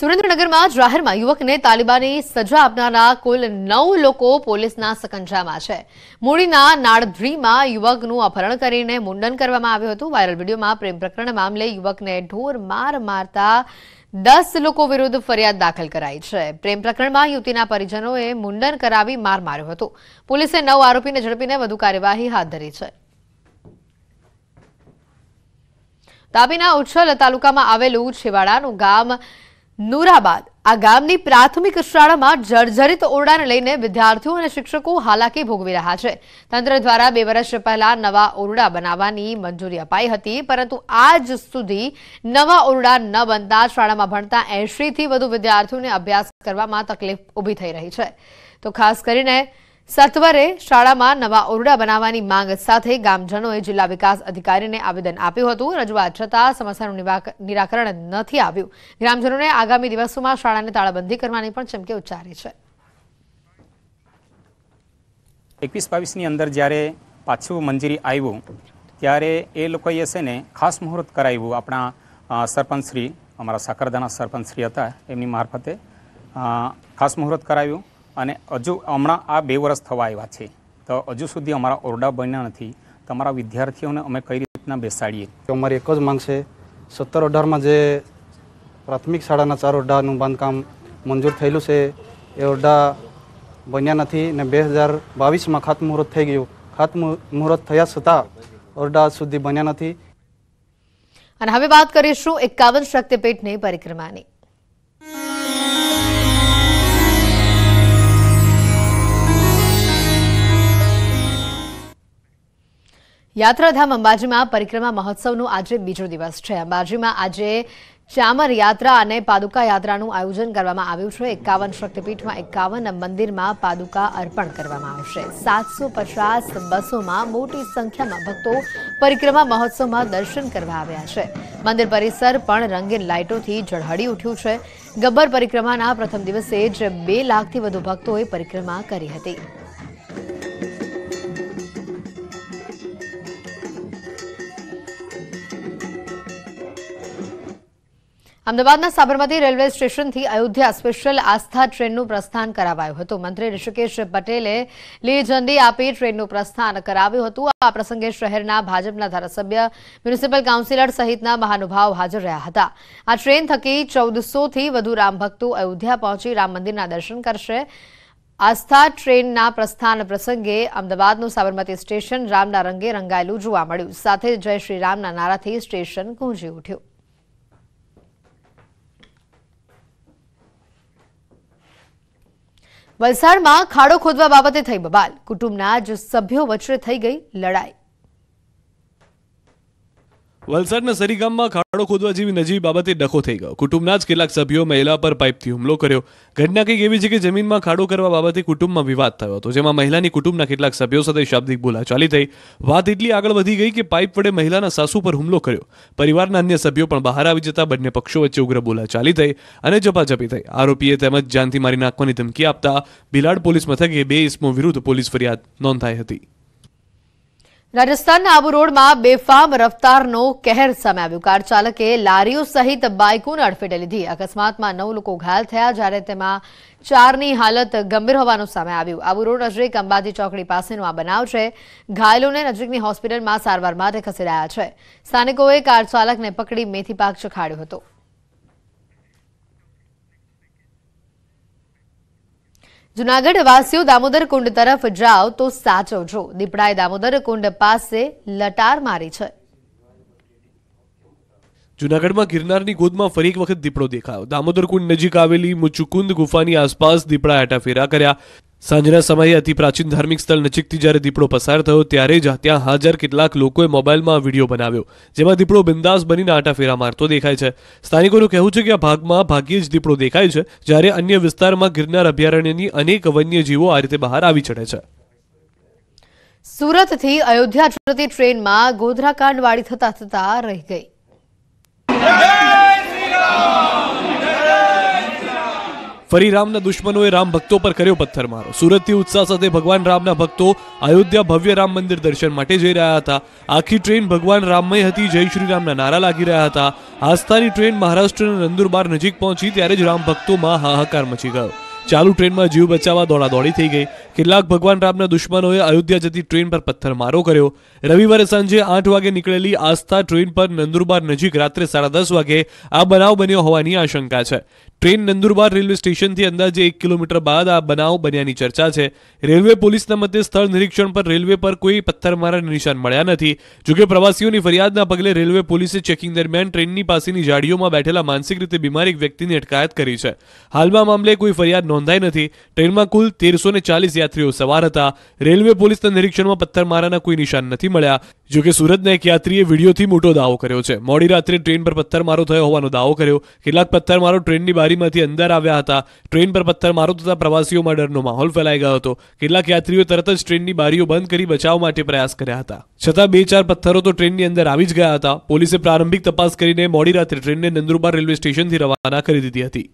સુરેન્દ્રનગરમાં જાહેરમાં યુવકને તાલિબાની સજા આપનારા કુલ નવ લોકો પોલીસના સકંજામાં છે મૂડીના નાળધ્રીમાં યુવકનું અપહરણ કરીને મુંડન કરવામાં આવ્યું હતું વાયરલ વિડીયોમાં પ્રેમ પ્રકરણ મામલે યુવકને ઢોર માર મારતા દસ લોકો વિરુદ્ધ ફરિયાદ દાખલ કરાઈ છે પ્રેમ પ્રકરણમાં યુવતીના પરિજનોએ મુંડન કરાવી માર માર્યો હતો પોલીસે નવ આરોપીને ઝડપીને વધુ કાર્યવાહી હાથ ધરી છે તાપીના ઉચ્છલ તાલુકામાં આવેલું છેવાડાનું ગામ નુરાબાદ આ ગામની પ્રાથમિક શાળામાં જર્જરિત ઓરડાને લઈને વિદ્યાર્થીઓ અને શિક્ષકો હાલાકી ભોગવી રહ્યા છે તંત્ર દ્વારા બે વર્ષ પહેલા નવા ઓરડા બનાવવાની મંજૂરી અપાઈ હતી પરંતુ આજ સુધી નવા ઓરડા ન બનતા શાળામાં ભણતા એંશીથી વધુ વિદ્યાર્થીઓને અભ્યાસ કરવામાં તકલીફ ઊભી થઈ રહી છે તો ખાસ કરીને સત્વરે શાળામાં નવા ઓરડા બનાવવાની માંગ સાથે ગામજનોએ જિલ્લા વિકાસ અધિકારીને આવેદન આપ્યું હતું રજૂઆત છતાં સમસ્યાનું નિરાકરણ નથી આવ્યું ગ્રામજનોને આગામી દિવસોમાં શાળાને તાળાબંધી કરવાની પણ ચમકી ઉચ્ચારી છે એકવીસ બાવીસની અંદર જ્યારે પાછું મંજૂરી આવ્યું ત્યારે એ લોકોએ છે ને ખાસ મુહૂર્ત કરાવ્યું આપણા સરપંચશ્રી અમારા સાકરદાના સરપંચશ્રી હતા એમની મારફતે ખાસ મુહૂર્ત કરાવ્યું અને હજુ હમણાં આ બે વર્ષ થવા આવ્યા છે તો હજુ સુધી અમારા ઓરડા બન્યા નથી તમારા વિદ્યાર્થીઓને અમે કઈ રીતના બેસાડીએ અમારી એક જ માંગ છે સત્તર અઢારમાં જે પ્રાથમિક શાળાના ચાર ઓરડાનું બાંધકામ મંજૂર થયેલું છે એ ઓરડા બન્યા નથી ને બે હજાર બાવીસમાં ખાતમુહૂર્ત થઈ ગયું ખાતમુહૂર્ત થયા છતાં ઓરડા સુધી બન્યા નથી અને હવે વાત કરીશું એકાવન શક્તિપીઠની પરિક્રમાની યાત્રાધામ અંબાજીમાં પરિક્રમા મહોત્સવનો આજે બીજો દિવસ છે અંબાજીમાં આજે ચામર યાત્રા અને પાદુકા યાત્રાનું આયોજન કરવામાં આવ્યું છે એકાવન શક્તિપીઠમાં એકાવન મંદિરમાં પાદુકા અર્પણ કરવામાં આવશે સાતસો પચાસ બસોમાં મોટી સંખ્યામાં ભક્તો પરિક્રમા મહોત્સવમાં દર્શન કરવા આવ્યા છે મંદિર પરિસર પણ રંગીન લાઇટોથી ઝળહળી ઉઠ્યું છે ગબ્બર પરિક્રમાના પ્રથમ દિવસે જ બે લાખથી વધુ ભક્તોએ પરિક્રમા કરી હતી અમદાવાદના સાબરમતી રેલવે સ્ટેશનથી અયોધ્યા સ્પેશિયલ આસ્થા ટ્રેનનું પ્રસ્થાન કરાવાયું હતું મંત્રી ઋષિકેશ પટેલે લીલી ઝંડી આપી ટ્રેનનું પ્રસ્થાન કરાવ્યું હતું આ પ્રસંગે શહેરના ભાજપના ધારાસભ્ય મ્યુનિસિપલ કાઉન્સિલર સહિતના મહાનુભાવ હાજર રહ્યા હતા આ ટ્રેન થકી ચૌદસોથી વધુ રામભક્તો અયોધ્યા પહોંચી રામ મંદિરના દર્શન કરશે આસ્થા ટ્રેનના પ્રસ્થાન પ્રસંગે અમદાવાદનું સાબરમતી સ્ટેશન રામના રંગે રંગાયેલું જોવા મળ્યું સાથે જય શ્રી રામના નારાથી સ્ટેશન ગુંજી ઉઠ્યું વલસાડમાં ખાડો ખોદવા બાબતે થઈ બબાલ કુટુંબના જ સભ્યો વચ્ચે થઈ ગઈ લડાઈ વલસાડના સરીગામમાં ખાડો ખોદવા જેવી નજીવી બાબતે ડખો થઈ ગયો કુટુંબના જ કેટલાક સભ્યો મહિલા પર પાઇપથી હુમલો કર્યો ઘટના કંઈક એવી છે કે જમીનમાં ખાડો કરવા બાબતે કુટુંબમાં વિવાદ થયો હતો જેમાં મહિલાની કુટુંબના કેટલાક સભ્યો સાથે શાબ્દિક બોલાચાલી થઈ વાત એટલી આગળ વધી ગઈ કે પાઇપ વડે મહિલાના સાસુ પર હુમલો કર્યો પરિવારના અન્ય સભ્યો પણ બહાર આવી જતા બંને પક્ષો વચ્ચે ઉગ્ર બોલાચાલી થઈ અને ઝપાઝપી થઈ આરોપીએ તેમજ જાનથી મારી નાખવાની ધમકી આપતા ભિલાડ પોલીસ મથકે બે ઇસમો વિરુદ્ધ પોલીસ ફરિયાદ નોંધાઈ હતી રાજસ્થાનના આબુ રોડમાં બેફામ રફતારનો કહેર સામે આવ્યો કાર ચાલકે લારીઓ સહિત બાઇકોને અડફેટે લીધી અકસ્માતમાં નવ લોકો ઘાયલ થયા જ્યારે તેમાં ચારની હાલત ગંભીર હોવાનું સામે આવ્યું આબુ રોડ નજીક અંબાજી ચોકડી પાસેનો આ બનાવ છે ઘાયલોને નજીકની હોસ્પિટલમાં સારવાર માટે ખસેડાયા છે સ્થાનિકોએ કાર ચાલકને પકડી મેથી પાક ચખાડ્યો હતો જુનાગઢ વાસીઓ દામોદર કુંડ તરફ જાઓ તો સાચો જો દીપડાએ દામોદર કુંડ પાસે લટાર મારી છે જૂનાગઢમાં ગિરનારની ગોદમાં ફરી એક વખત દીપડો દેખાયો દામોદર કુંડ નજીક આવેલી મુચુકુંદ ગુફાની આસપાસ દીપડા હેટાફેરા કર્યા સાંજના સમયે અતિ પ્રાચીન ધાર્મિક સ્થળ નજીકથી જ્યારે દીપડો પસાર થયો ત્યારે જ ત્યાં હાજર કેટલાક લોકોએ મોબાઈલમાં વિડીયો બનાવ્યો જેમાં દીપડો બિંદાસ બનીને આટાફેરા મારતો દેખાય છે સ્થાનિકોનું કહેવું છે કે આ ભાગમાં ભાગ્યે જ દીપડો દેખાય છે જ્યારે અન્ય વિસ્તારમાં ગિરનાર અભયારણ્યની અનેક વન્યજીવો આ રીતે બહાર આવી ચડે છે સુરતથી અયોધ્યા જતી ટ્રેનમાં ગોધરાકાંડ વાળી થતા થતા રહી ગઈ ફરી રામના દુશ્મનોએ રામ ભક્તો પર કર્યો પથ્થરમારો સુરતથી ઉત્સાહ સાથે ભગવાન રામના ભક્તો અયોધ્યા ભવ્ય રામ મંદિર દર્શન માટે જઈ રહ્યા હતા આખી ટ્રેન ભગવાન રામમય હતી જય શ્રી રામના નારા લાગી રહ્યા હતા આસ્થાની ટ્રેન મહારાષ્ટ્રના નંદુરબાર નજીક પહોંચી ત્યારે જ રામ ભક્તોમાં હાહાકાર મચી ગયો ચાલુ ટ્રેનમાં જીવ બચાવવા દોડાદોડી થઈ ગઈ કેટલાક ભગવાન રામના દુશ્મનોએ અયોધ્યા જતી ટ્રેન પર પથ્થર મારો કર્યો રવિવારે સાંજે આઠ વાગે નીકળેલી આસ્થા ટ્રેન પર નંદુરબાર નજીક રાત્રે સાડા દસ વાગે આ બનાવ બન્યો હોવાની આશંકા છે ટ્રેન નંદુરબાર રેલવે સ્ટેશનથી અંદાજે એક કિલોમીટર બાદ આ બનાવ બન્યાની ચર્ચા છે રેલવે પોલીસના મતે સ્થળ નિરીક્ષણ પર રેલવે પર કોઈ પથ્થરમારા નિશાન મળ્યા નથી જોકે પ્રવાસીઓની ફરિયાદના પગલે રેલવે પોલીસે ચેકિંગ દરમિયાન ટ્રેનની પાસેની જાડીઓમાં બેઠેલા માનસિક રીતે બીમાર એક વ્યક્તિની અટકાયત કરી છે હાલમાં મામલે કોઈ ફરિયાદ નોંધાઈ નથી ટ્રેનમાં કુલ તેરસો ચાલીસ યાત્રીઓ સવાર હતા રેલવે પોલીસના નિરીક્ષણમાં પથ્થરમારાના કોઈ નિશાન નથી મળ્યા જોકે સુરતના એક યાત્રીએ વિડીયોથી મોટો દાવો કર્યો છે મોડી રાત્રે ટ્રેન પર પથ્થરમારો થયો હોવાનો દાવો કર્યો કેટલાક પથ્થરમારો ટ્રેનની બારી બારીમાંથી અંદર આવ્યા હતા ટ્રેન પર પથ્થર મારો તથા પ્રવાસીઓમાં ડરનો માહોલ ફેલાઈ ગયો હતો કેટલાક યાત્રીઓ તરત જ ટ્રેનની બારીઓ બંધ કરી બચાવ માટે પ્રયાસ કર્યા હતા છતાં બે ચાર પથ્થરો તો ટ્રેનની અંદર આવી જ ગયા હતા પોલીસે પ્રારંભિક તપાસ કરીને મોડી રાત્રે ટ્રેનને નંદુરબાર રેલવે સ્ટેશનથી રવાના કરી દીધી હતી